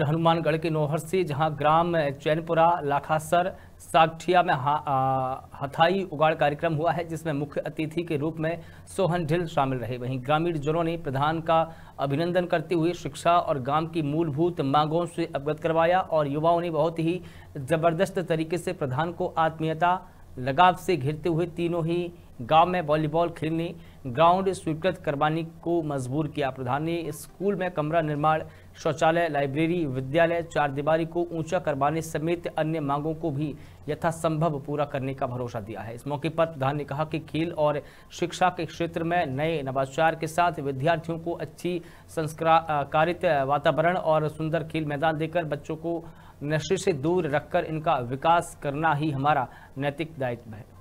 हनुमानगढ़ के नोहर से जहां ग्राम चैनपुरा लाखासर सागठिया में हथाई उगाड़ कार्यक्रम हुआ है जिसमें मुख्य अतिथि के रूप में सोहन ढिल शामिल रहे वहीं ग्रामीण जनों ने प्रधान का अभिनंदन करते हुए शिक्षा और गांव की मूलभूत मांगों से अवगत करवाया और युवाओं ने बहुत ही जबरदस्त तरीके से प्रधान को आत्मीयता लगाव से घिरते हुए तीनों ही गांव में वॉलीबॉल खेलने ग्राउंड स्वीकृत करवाने को मजबूर किया प्रधान ने स्कूल में कमरा निर्माण शौचालय लाइब्रेरी विद्यालय चार दीवारी को ऊंचा करवाने समेत अन्य मांगों को भी यथासंभव पूरा करने का भरोसा दिया है इस मौके पर प्रधान ने कहा कि खेल और शिक्षा के क्षेत्र में नए नवाचार के साथ विद्यार्थियों को अच्छी संस्कारित वातावरण और सुंदर खेल मैदान देकर बच्चों को नशे से दूर रखकर इनका विकास करना ही हमारा नैतिक दायित्व है